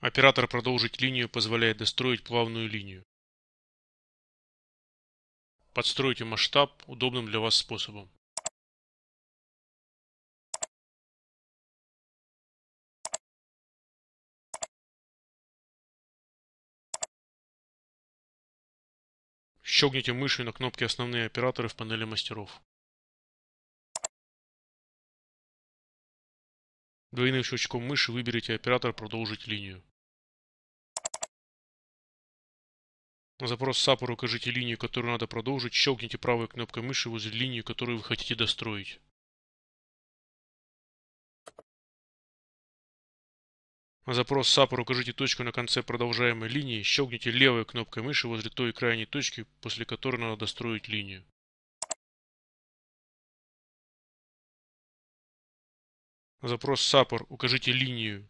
Оператор «Продолжить линию» позволяет достроить плавную линию. Подстройте масштаб удобным для вас способом. Щелкните мышью на кнопке «Основные операторы» в панели мастеров. Двойным щелчком мыши выберите оператор «Продолжить линию». На запрос SAP укажите линию, которую надо продолжить, щелкните правой кнопкой мыши возле линии, которую вы хотите достроить. На запрос SAP укажите точку на конце продолжаемой линии, щелкните левой кнопкой мыши возле той крайней точки, после которой надо достроить линию. Запрос Сапор. Укажите линию.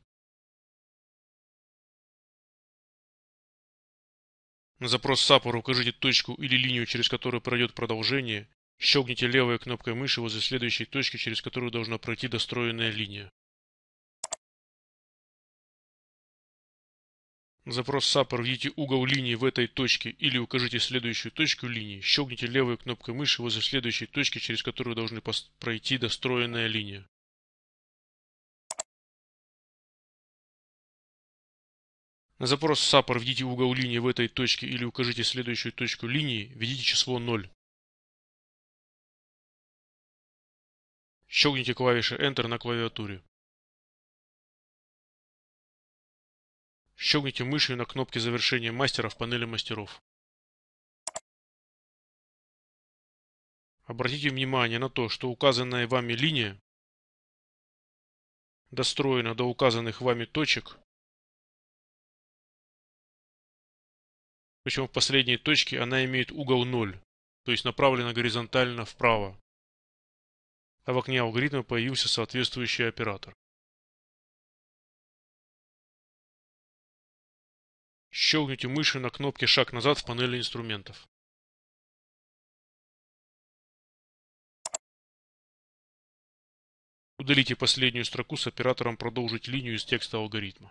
На запрос Сапор. укажите точку или линию, через которую пройдет продолжение. Щелкните левой кнопкой мыши возле следующей точки, через которую должна пройти достроенная линия. На запрос Сапор. введите угол линии в этой точке или укажите следующую точку линии. Щелкните левой кнопкой мыши возле следующей точки, через которую должны пройти достроенная линия. На запрос SAPR введите угол линии в этой точке или укажите следующую точку линии, введите число 0. Щелкните клавиши Enter на клавиатуре. Щелкните мышью на кнопке завершения мастера в панели мастеров. Обратите внимание на то, что указанная вами линия достроена до указанных вами точек причем в последней точке она имеет угол 0, то есть направлена горизонтально вправо. А в окне алгоритма появился соответствующий оператор. Щелкните мышью на кнопке «Шаг назад» в панели инструментов. Удалите последнюю строку с оператором «Продолжить линию» из текста алгоритма.